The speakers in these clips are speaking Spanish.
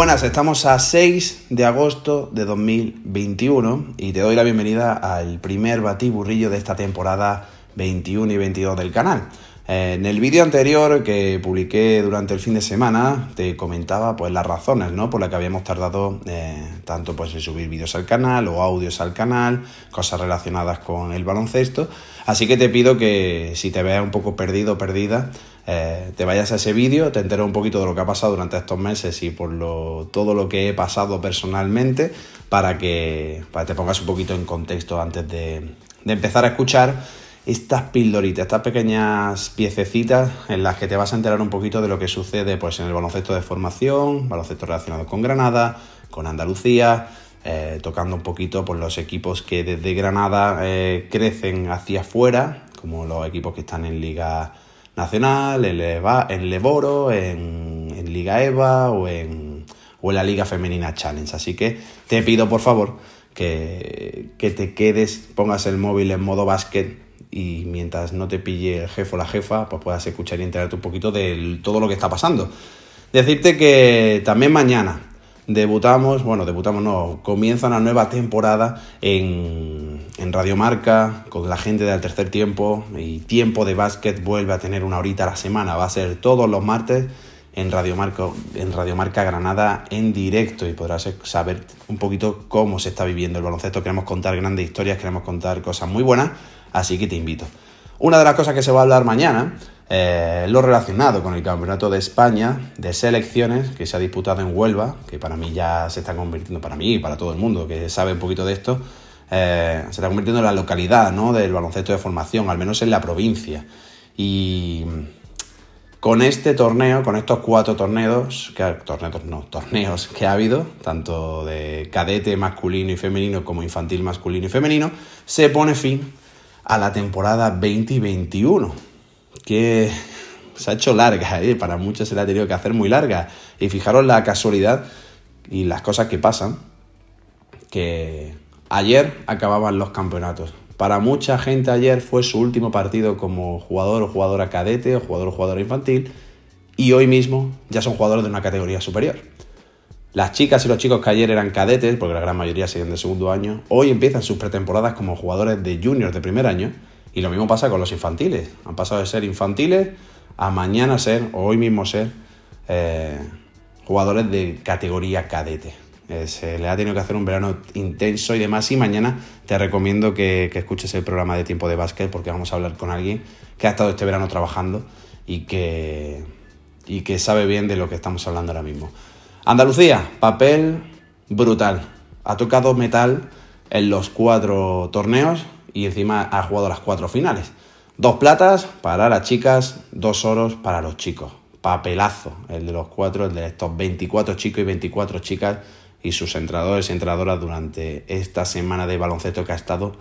buenas, estamos a 6 de agosto de 2021 y te doy la bienvenida al primer batiburrillo de esta temporada 21 y 22 del canal. Eh, en el vídeo anterior que publiqué durante el fin de semana te comentaba pues las razones ¿no? por las que habíamos tardado eh, tanto pues en subir vídeos al canal o audios al canal, cosas relacionadas con el baloncesto. Así que te pido que si te veas un poco perdido o perdida, eh, te vayas a ese vídeo, te entero un poquito de lo que ha pasado durante estos meses y por lo, todo lo que he pasado personalmente para que, para te pongas un poquito en contexto antes de, empezar a escuchar estas pildoritas, estas pequeñas piececitas en las que te vas a enterar un poquito de lo que sucede pues, en el baloncesto de formación, baloncesto relacionado con Granada, con Andalucía, eh, tocando un poquito por pues, los equipos que desde Granada eh, crecen hacia afuera, como los equipos que están en liga Nacional, en, Leva, en Leboro, en, en, Liga EVA o en, o en la Liga Femenina Challenge. Así que te pido por favor que, que te quedes, pongas el móvil en modo básquet y mientras no te pille el jefe o la jefa, pues puedas escuchar y enterarte un poquito de todo lo que está pasando. Decirte que también mañana, debutamos, bueno, debutamos no, comienza una nueva temporada en, en Radio Marca, con la gente del tercer tiempo, y Tiempo de Básquet vuelve a tener una horita a la semana, va a ser todos los martes en Radio en Radio Marca Granada en directo y podrás e-, saber un poquito cómo se está viviendo el baloncesto. Queremos contar grandes historias, queremos contar cosas muy buenas, así que te invito. Una de las cosas que se va a hablar mañana eh, lo relacionado con el Campeonato de España de selecciones que se ha disputado en Huelva, que para mí ya se está convirtiendo, para mí y para todo el mundo que sabe un poquito de esto, eh, se está convirtiendo en la localidad ¿no? del baloncesto de formación, al menos en la provincia. Y con este torneo, con estos cuatro torneos, torneos, no, torneos que ha habido, tanto de cadete masculino y femenino como infantil masculino y femenino, se pone fin a la temporada 2021, que se ha hecho larga, ¿eh? para muchos se la ha tenido que hacer muy larga. Y fijaros la casualidad y las cosas que pasan, que ayer acababan los campeonatos. Para mucha gente ayer fue su último partido como jugador o jugadora cadete o jugador o jugadora infantil y hoy mismo ya son jugadores de una categoría superior. Las chicas y los chicos que ayer eran cadetes, porque la gran mayoría siguen de segundo año, hoy empiezan sus pretemporadas como jugadores de juniors de primer año y lo mismo pasa con los infantiles. Han pasado de ser infantiles a mañana ser, o hoy mismo ser, eh, jugadores de categoría cadete. Eh, se le ha tenido que hacer un verano intenso y demás. Y mañana te recomiendo que, escuches el programa de tiempo de básquet porque vamos a hablar con alguien que ha estado este verano trabajando y que, y que sabe bien de lo que estamos hablando ahora mismo. Andalucía, papel brutal. Ha tocado metal en los cuatro torneos y encima ha jugado las cuatro finales. Dos platas para las chicas, dos oros para los chicos. Papelazo, el de los cuatro, el de estos 24 chicos y 24 chicas y sus entrenadores y entrenadoras durante esta semana de baloncesto que ha estado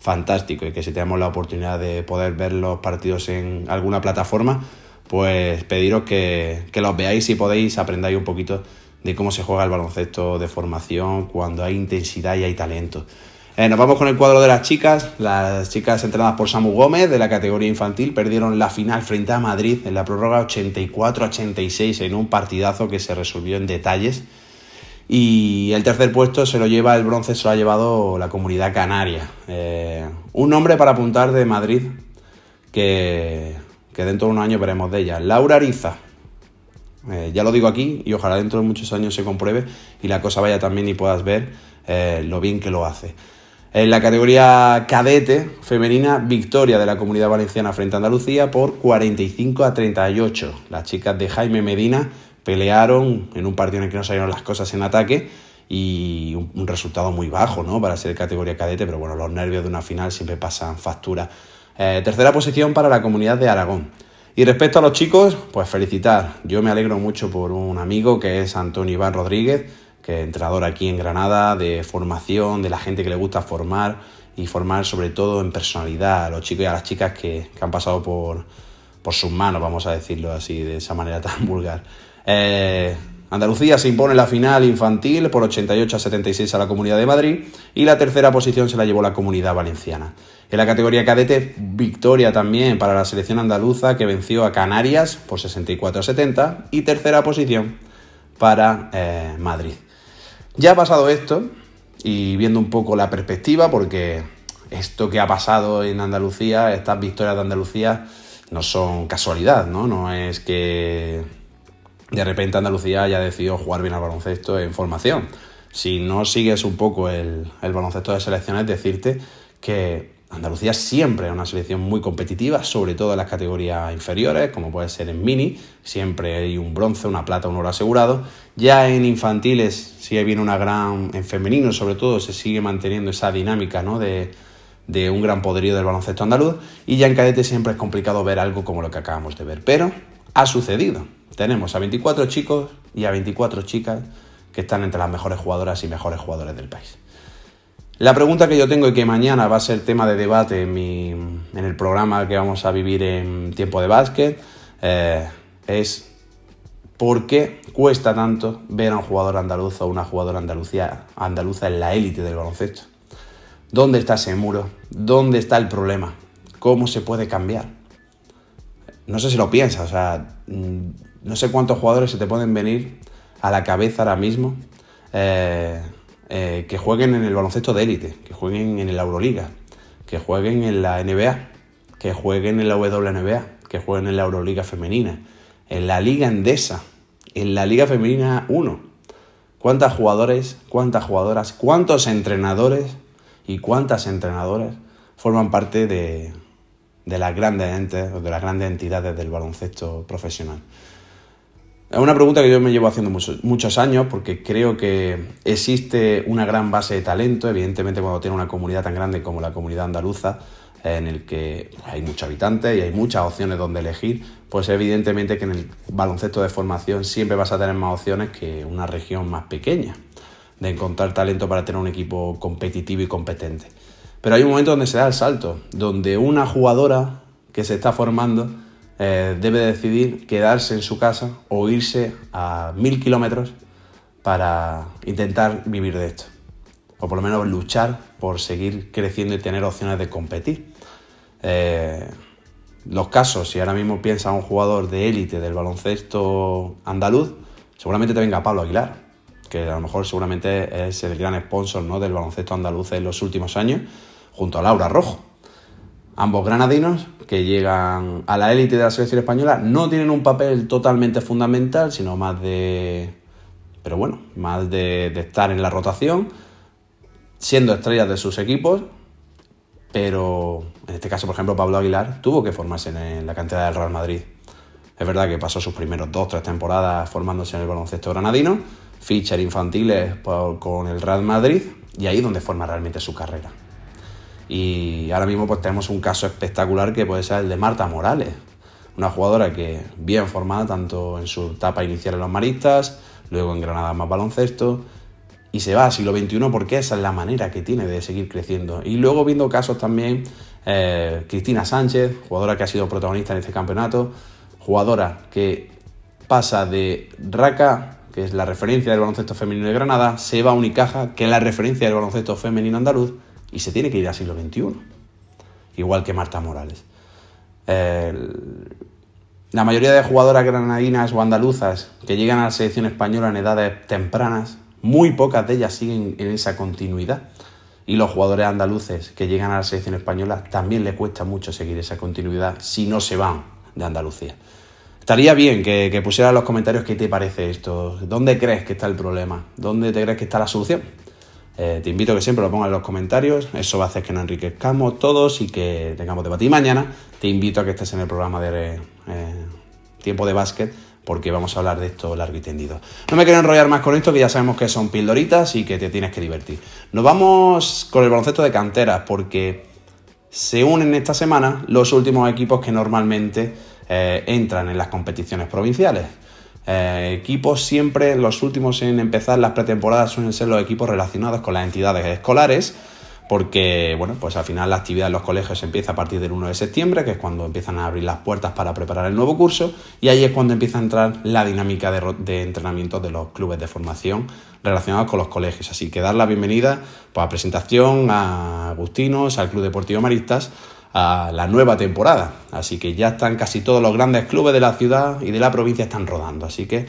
fantástico y que si tenemos la oportunidad de poder ver los partidos en alguna plataforma, pues pediros que, que los veáis y podéis, aprendáis un poquito de cómo se juega el baloncesto de formación cuando hay intensidad y hay talento. Eh, nos vamos con el cuadro de las chicas. Las chicas entrenadas por Samu Gómez de la categoría infantil perdieron la final frente a Madrid en la prórroga 84-86 en un partidazo que se resolvió en detalles. Y el tercer puesto se lo lleva, el bronce se lo ha llevado la comunidad canaria. Eh, un nombre para apuntar de Madrid que, que dentro de un año veremos de ella. Laura Ariza, eh, ya lo digo aquí y ojalá dentro de muchos años se compruebe y la cosa vaya también y puedas ver eh, lo bien que lo hace. En la categoría cadete femenina, victoria de la comunidad valenciana frente a Andalucía por 45 a 38. Las chicas de Jaime Medina pelearon en un partido en el que no salieron las cosas en ataque y un, resultado muy bajo ¿no? para ser categoría cadete, pero bueno, los nervios de una final siempre pasan factura. Eh, tercera posición para la comunidad de Aragón. Y respecto a los chicos, pues felicitar. Yo me alegro mucho por un amigo que es Antonio Iván Rodríguez, que es entrenador aquí en Granada de formación, de la gente que le gusta formar y formar sobre todo en personalidad a los chicos y a las chicas que, han pasado por, por sus manos, vamos a decirlo así, de esa manera tan vulgar. Eh, Andalucía se impone la final infantil por 88 a 76 a la Comunidad de Madrid y la tercera posición se la llevó la Comunidad Valenciana. En la categoría cadete, victoria también para la selección andaluza que venció a Canarias por 64 a 70 y tercera posición para eh, Madrid. Ya ha pasado esto y viendo un poco la perspectiva, porque esto que ha pasado en Andalucía, estas victorias de Andalucía, no son casualidad, ¿no? No es que de repente Andalucía haya decidido jugar bien al baloncesto en formación. Si no sigues un poco el, baloncesto de selecciones, decirte que Andalucía siempre es una selección muy competitiva, sobre todo en las categorías inferiores, como puede ser en mini, siempre hay un bronce, una plata, un oro asegurado. Ya en infantiles sigue bien una gran, en femenino sobre todo, se sigue manteniendo esa dinámica de, de un gran poderío del baloncesto andaluz. Y ya en cadete siempre es complicado ver algo como lo que acabamos de ver, pero ha sucedido tenemos a 24 chicos y a 24 chicas que están entre las mejores jugadoras y mejores jugadores del país. La pregunta que yo tengo y que mañana va a ser tema de debate en, el programa que vamos a vivir en tiempo de básquet eh, es ¿por qué cuesta tanto ver a un jugador andaluz o una jugadora andaluza en la élite del baloncesto? ¿Dónde está ese muro? ¿Dónde está el problema? ¿Cómo se puede cambiar? No sé si lo piensas, o sea, no sé cuántos jugadores se te pueden venir a la cabeza ahora mismo eh, eh, que jueguen en el baloncesto de élite, que jueguen en la Euroliga, que jueguen en la NBA, que jueguen en la WNBA, que jueguen en la Euroliga femenina, en la Liga Endesa, en la Liga Femenina 1. ¿Cuántos jugadores, cuántas jugadoras, cuántos entrenadores y cuántas entrenadoras forman parte de, las grandes de las grandes entidades del baloncesto profesional? Es una pregunta que yo me llevo haciendo muchos, años porque creo que existe una gran base de talento, evidentemente cuando tiene una comunidad tan grande como la comunidad andaluza, en el que hay muchos habitantes y hay muchas opciones donde elegir, pues evidentemente que en el baloncesto de formación siempre vas a tener más opciones que una región más pequeña, de encontrar talento para tener un equipo competitivo y competente. Pero hay un momento donde se da el salto, donde una jugadora que se está formando eh, debe decidir quedarse en su casa o irse a mil kilómetros para intentar vivir de esto. O por lo menos luchar por seguir creciendo y tener opciones de competir. Eh, los casos, si ahora mismo piensa un jugador de élite del baloncesto andaluz, seguramente te venga Pablo Aguilar, que a lo mejor seguramente es el gran sponsor del baloncesto andaluz en los últimos años, junto a Laura Rojo. Ambos granadinos, que llegan a la élite de la selección española, no tienen un papel totalmente fundamental, sino más de. Pero bueno, más de, estar en la rotación, siendo estrellas de sus equipos, pero en este caso, por ejemplo, Pablo Aguilar tuvo que formarse en la cantidad del Real Madrid. Es verdad que pasó sus primeros dos, tres temporadas formándose en el baloncesto granadino, fichas infantiles con el Real Madrid, y ahí es donde forma realmente su carrera. Y ahora mismo pues tenemos un caso espectacular que puede ser el de Marta Morales, una jugadora que bien formada tanto en su etapa inicial en los maristas, luego en Granada más baloncesto, y se va al siglo XXI porque esa es la manera que tiene de seguir creciendo. Y luego viendo casos también, eh, Cristina Sánchez, jugadora que ha sido protagonista en este campeonato, jugadora que pasa de Raca, que es la referencia del baloncesto femenino de Granada, se va a Unicaja, que es la referencia del baloncesto femenino andaluz, y se tiene que ir al siglo XXI, igual que Marta Morales. la mayoría de jugadoras granadinas o andaluzas que llegan a la selección española en edades tempranas, muy pocas de ellas siguen en esa continuidad. Y los jugadores andaluces que llegan a la selección española también les cuesta mucho seguir esa continuidad si no se van de Andalucía. Estaría bien que, que pusieras en los comentarios qué te parece esto, dónde crees que está el problema, dónde te crees que está la solución. Eh, te invito a que siempre lo pongas en los comentarios, eso va a hacer que nos enriquezcamos todos y que tengamos debate. Y mañana te invito a que estés en el programa de eh, Tiempo de Básquet, porque vamos a hablar de esto largo y tendido. No me quiero enrollar más con esto, que ya sabemos que son pildoritas y que te tienes que divertir. Nos vamos con el baloncesto de canteras, porque se unen esta semana los últimos equipos que normalmente eh, entran en las competiciones provinciales. Eh, equipos siempre los últimos en empezar las pretemporadas suelen ser los equipos relacionados con las entidades escolares porque bueno, pues al final la actividad en los colegios empieza a partir del 1 de septiembre, que es cuando empiezan a abrir las puertas para preparar el nuevo curso, y ahí es cuando empieza a entrar la dinámica de, entrenamiento de los clubes de formación relacionados con los colegios. Así que dar la bienvenida pues, a presentación a Agustinos, al Club Deportivo Maristas, a la nueva temporada. Así que ya están casi todos los grandes clubes de la ciudad y de la provincia están rodando. Así que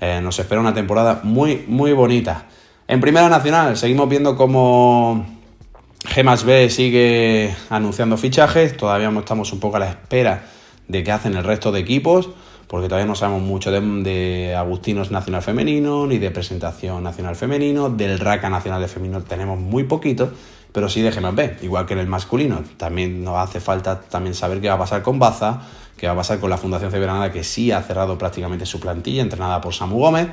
eh, nos espera una temporada muy, muy bonita. En Primera Nacional seguimos viendo cómo Gemas B sigue anunciando fichajes. Todavía estamos un poco a la espera de qué hacen el resto de equipos, porque todavía no sabemos mucho de, Agustinos Nacional Femenino, ni de Presentación Nacional Femenino, del Raca Nacional de Femenino tenemos muy poquito pero sí de ver igual que en el masculino. También nos hace falta también saber qué va a pasar con Baza, qué va a pasar con la Fundación Ceberanada, que sí ha cerrado prácticamente su plantilla, entrenada por Samu Gómez.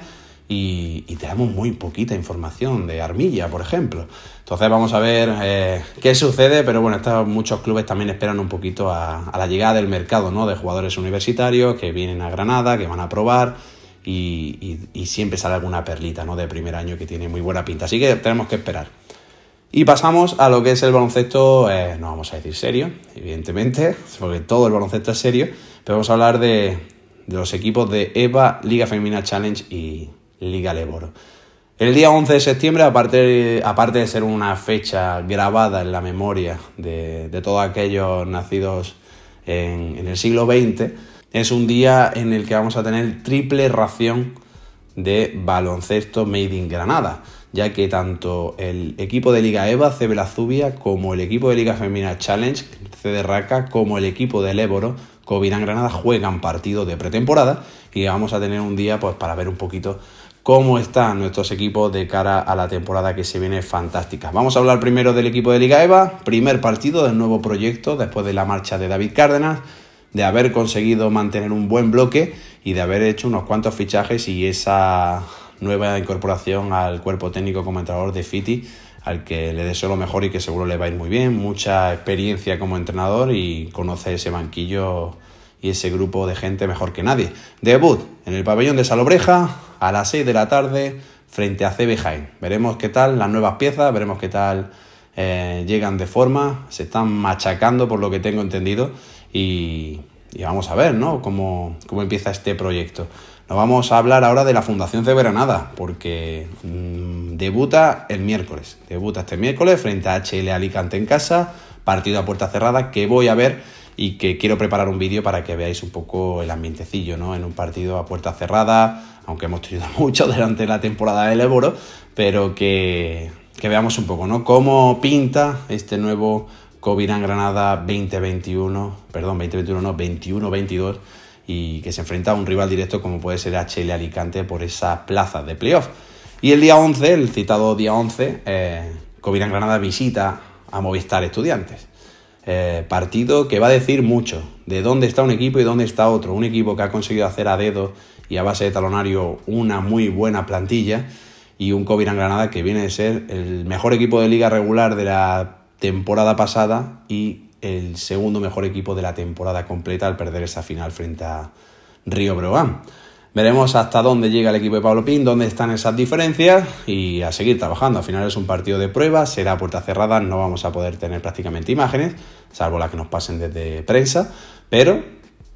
Y, tenemos muy poquita información de Armilla, por ejemplo. Entonces vamos a ver eh, qué sucede, pero bueno, muchos clubes también esperan un poquito a, la llegada del mercado, ¿no? De jugadores universitarios que vienen a Granada, que van a probar y, y siempre sale alguna perlita, ¿no? De primer año que tiene muy buena pinta. Así que tenemos que esperar. Y pasamos a lo que es el baloncesto, eh, no vamos a decir serio, evidentemente, porque todo el baloncesto es serio, pero vamos a hablar de, los equipos de EVA, Liga Femenina Challenge y Liga Leboro. El día 11 de septiembre, aparte de, ser una fecha grabada en la memoria de, todos aquellos nacidos en el siglo XX, es un día en el que vamos a tener triple ración de baloncesto Made in Granada ya que tanto el equipo de Liga EVA, CB Zubia, como el equipo de Liga Femenina Challenge, CD Raca, como el equipo del Éboro, en Granada, juegan partido de pretemporada y vamos a tener un día pues, para ver un poquito cómo están nuestros equipos de cara a la temporada que se viene fantástica. Vamos a hablar primero del equipo de Liga EVA, primer partido del nuevo proyecto después de la marcha de David Cárdenas, de haber conseguido mantener un buen bloque y de haber hecho unos cuantos fichajes y esa nueva incorporación al cuerpo técnico como entrenador de Fiti, al que le deseo lo mejor y que seguro le va a ir muy bien, mucha experiencia como entrenador y conoce ese banquillo y ese grupo de gente mejor que nadie. Debut en el pabellón de Salobreja a las 6 de la tarde frente a CB Jaén. Veremos qué tal las nuevas piezas, veremos qué tal eh, llegan de forma, se están machacando por lo que tengo entendido y y vamos a ver, ¿no? Cómo, empieza este proyecto. Nos vamos a hablar ahora de la Fundación de Veranada, porque mm, debuta el miércoles. Debuta este miércoles frente a HL Alicante en casa, partido a puerta cerrada que voy a ver y que quiero preparar un vídeo para que veáis un poco el ambientecillo, ¿no? En un partido a puerta cerrada, aunque hemos tenido mucho durante la temporada del Eboro, pero que, que veamos un poco, ¿no? Cómo pinta este nuevo Covirán Granada 2021, perdón, 2021 no, 21-22 y que se enfrenta a un rival directo como puede ser HL Alicante por esa plaza de playoff. Y el día 11, el citado día 11, eh, Granada visita a Movistar Estudiantes. Eh, partido que va a decir mucho de dónde está un equipo y dónde está otro. Un equipo que ha conseguido hacer a dedo y a base de talonario una muy buena plantilla y un Covirán Granada que viene de ser el mejor equipo de liga regular de la temporada pasada y el segundo mejor equipo de la temporada completa al perder esa final frente a Río Breogán. Veremos hasta dónde llega el equipo de Pablo Pin, dónde están esas diferencias y a seguir trabajando. Al final es un partido de prueba, será puerta cerrada, no vamos a poder tener prácticamente imágenes, salvo las que nos pasen desde prensa, pero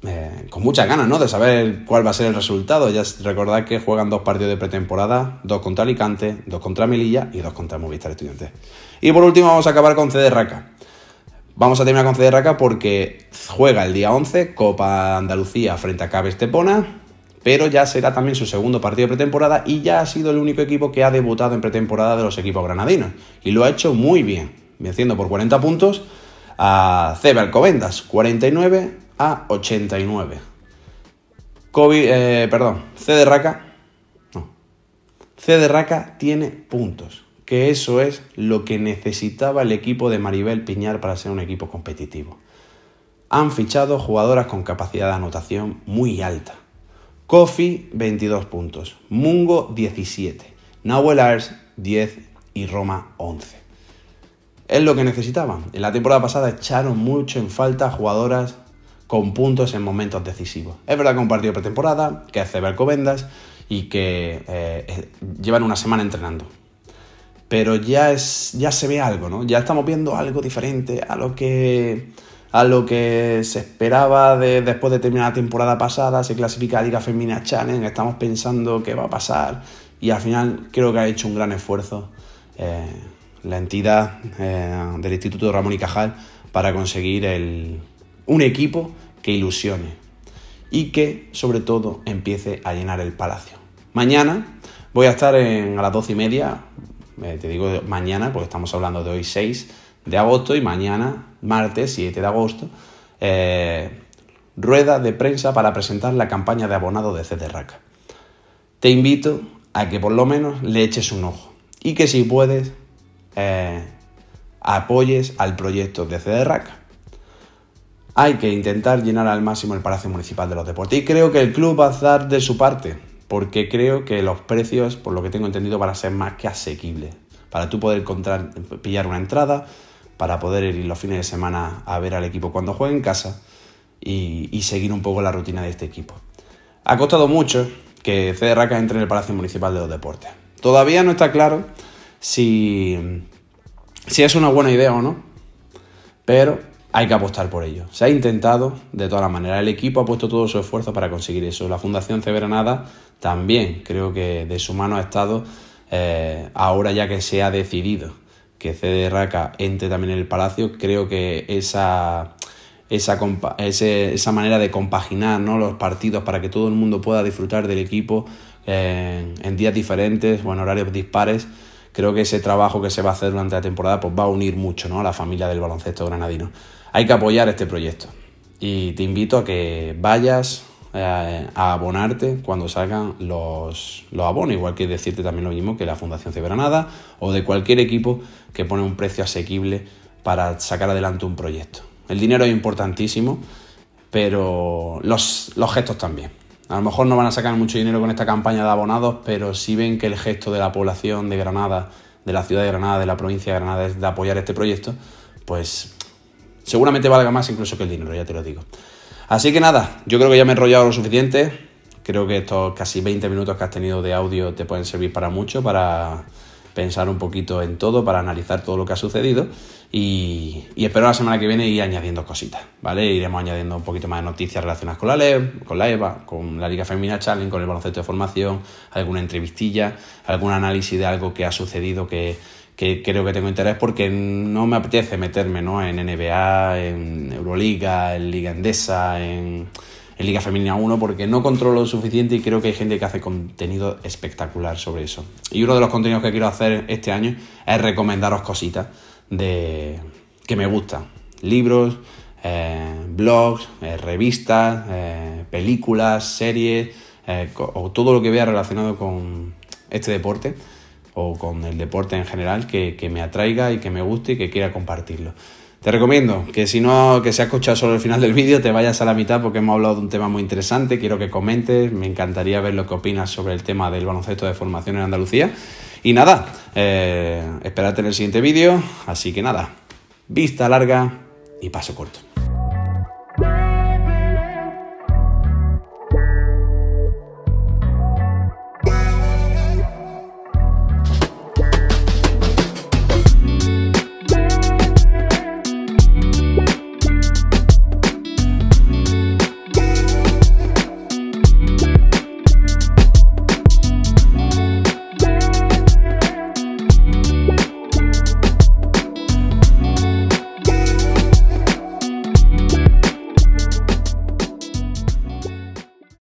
eh, con muchas ganas, ¿no? De saber cuál va a ser el resultado. Ya recordad que juegan dos partidos de pretemporada, dos contra Alicante, dos contra Melilla y dos contra Movistar Estudiantes. Y por último vamos a acabar con Cederraca. Vamos a terminar con Cederraca porque juega el día 11 Copa Andalucía frente a Cabe Estepona, pero ya será también su segundo partido de pretemporada y ya ha sido el único equipo que ha debutado en pretemporada de los equipos granadinos. Y lo ha hecho muy bien, venciendo por 40 puntos a cuarenta Alcobendas, 49 a 89. Kobe, eh, perdón, Raka, no. de Raka tiene puntos, que eso es lo que necesitaba el equipo de Maribel Piñar para ser un equipo competitivo. Han fichado jugadoras con capacidad de anotación muy alta. Kofi, 22 puntos. Mungo, 17. Nahuel Ars, 10. Y Roma, 11. Es lo que necesitaban. En la temporada pasada echaron mucho en falta jugadoras con puntos en momentos decisivos. Es verdad que un partido pretemporada, que hace Bercovendas y que eh, llevan una semana entrenando. Pero ya, es, ya se ve algo, ¿no? Ya estamos viendo algo diferente a lo que, a lo que se esperaba después de terminar la temporada pasada. Se clasifica a Liga Femina Challenge, estamos pensando qué va a pasar. Y al final creo que ha hecho un gran esfuerzo eh, la entidad eh, del Instituto Ramón y Cajal para conseguir el, un equipo que ilusione y que sobre todo empiece a llenar el palacio. Mañana voy a estar a las doce y media, eh, te digo mañana porque estamos hablando de hoy 6 de agosto y mañana, martes 7 de agosto, eh, rueda de prensa para presentar la campaña de abonado de CDRACA. Te invito a que por lo menos le eches un ojo y que si puedes eh, apoyes al proyecto de CDRACA hay que intentar llenar al máximo el Palacio Municipal de los Deportes. Y creo que el club va a dar de su parte, porque creo que los precios, por lo que tengo entendido, van a ser más que asequibles. Para tú poder pillar una entrada, para poder ir los fines de semana a ver al equipo cuando juegue en casa y, seguir un poco la rutina de este equipo. Ha costado mucho que Raca entre en el Palacio Municipal de los Deportes. Todavía no está claro si, si es una buena idea o no, pero hay que apostar por ello. Se ha intentado de todas las maneras. El equipo ha puesto todo su esfuerzo para conseguir eso. La Fundación Cebranada también creo que de su mano ha estado eh, ahora ya que se ha decidido que CD Raca entre también en el Palacio. Creo que esa, esa, esa manera de compaginar ¿no? los partidos para que todo el mundo pueda disfrutar del equipo eh, en días diferentes o en horarios dispares creo que ese trabajo que se va a hacer durante la temporada pues va a unir mucho ¿no? a la familia del baloncesto granadino. Hay que apoyar este proyecto y te invito a que vayas eh, a abonarte cuando salgan los, los abonos, igual que decirte también lo mismo que la Fundación Cebranada o de cualquier equipo que pone un precio asequible para sacar adelante un proyecto. El dinero es importantísimo, pero los gestos también. A lo mejor no van a sacar mucho dinero con esta campaña de abonados, pero si ven que el gesto de la población de Granada, de la ciudad de Granada, de la provincia de Granada, es de apoyar este proyecto, pues seguramente valga más incluso que el dinero, ya te lo digo. Así que nada, yo creo que ya me he enrollado lo suficiente. Creo que estos casi 20 minutos que has tenido de audio te pueden servir para mucho, para pensar un poquito en todo, para analizar todo lo que ha sucedido y, espero la semana que viene ir añadiendo cositas, ¿vale? Iremos añadiendo un poquito más de noticias relacionadas con la con la EVA, con la Liga Femenina Challenge, con el baloncesto de formación, alguna entrevistilla, algún análisis de algo que ha sucedido que, creo que tengo interés porque no me apetece meterme ¿no? en NBA, en Euroliga, en Liga Endesa, en en Liga Femenina 1 porque no controlo lo suficiente y creo que hay gente que hace contenido espectacular sobre eso. Y uno de los contenidos que quiero hacer este año es recomendaros cositas de que me gustan. Libros, eh, blogs, eh, revistas, eh, películas, series, o todo lo que vea relacionado con este deporte o con el deporte en general que me atraiga y que me guste y que quiera compartirlo. Te recomiendo que si no, que se ha escuchado solo el final del vídeo, te vayas a la mitad porque hemos hablado de un tema muy interesante, quiero que comentes, me encantaría ver lo que opinas sobre el tema del baloncesto de formación en Andalucía. Y nada, eh, en el siguiente vídeo, así que nada, vista larga y paso corto.